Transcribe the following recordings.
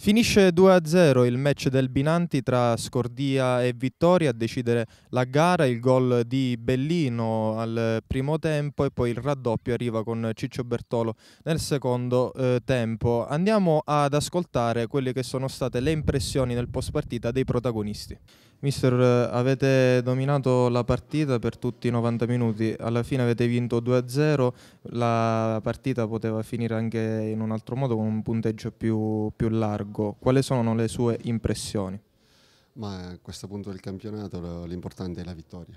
Finisce 2-0 il match del Binanti tra Scordia e Vittoria a decidere la gara, il gol di Bellino al primo tempo e poi il raddoppio arriva con Ciccio Bertolo nel secondo eh, tempo. Andiamo ad ascoltare quelle che sono state le impressioni nel post partita dei protagonisti. Mister, avete dominato la partita per tutti i 90 minuti, alla fine avete vinto 2-0, la partita poteva finire anche in un altro modo con un punteggio più, più largo. Gago, quali sono le sue impressioni? Ma a questo punto del campionato l'importante è la vittoria,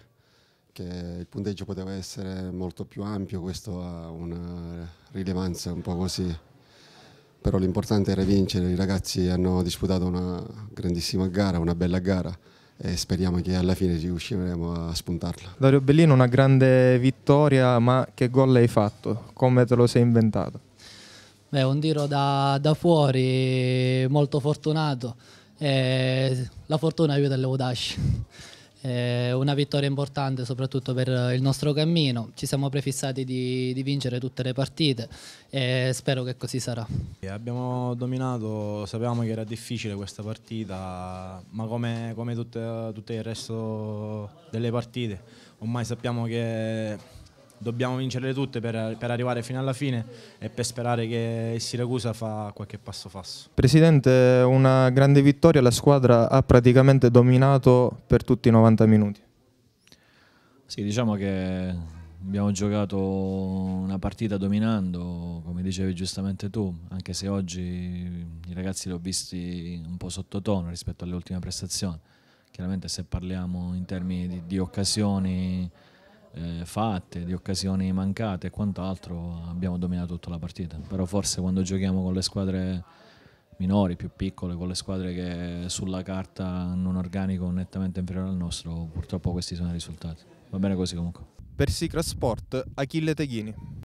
che il punteggio poteva essere molto più ampio, questo ha una rilevanza un po' così, però l'importante era vincere, i ragazzi hanno disputato una grandissima gara, una bella gara, e speriamo che alla fine riusciremo a spuntarla. Dario Bellino, una grande vittoria, ma che gol hai fatto? Come te lo sei inventato? Beh, un tiro da, da fuori, molto fortunato. Eh, la fortuna aiuta le Udash. Eh, una vittoria importante soprattutto per il nostro cammino. Ci siamo prefissati di, di vincere tutte le partite e spero che così sarà. Eh, abbiamo dominato, sapevamo che era difficile questa partita, ma come, come tutto, tutto il resto delle partite, ormai sappiamo che dobbiamo vincerle tutte per, per, arrivare fino alla fine e per sperare che il Siracusa fa qualche passo fasso. Presidente, una grande vittoria, la squadra ha praticamente dominato per tutti i 90 minuti. Sì, diciamo che abbiamo giocato una partita dominando, come dicevi giustamente tu, anche se oggi i ragazzi li ho visti un po' sottotono rispetto alle ultime prestazioni. Chiaramente se parliamo in termini di, di occasioni eh, fatte, di occasioni mancate e quant'altro, abbiamo dominato tutta la partita. Però forse quando giochiamo con le squadre minori, più piccole, con le squadre che sulla carta hanno un organico nettamente inferiore al nostro, purtroppo questi sono i risultati. Va bene così comunque. Per Sicra Sport, Achille Teghini.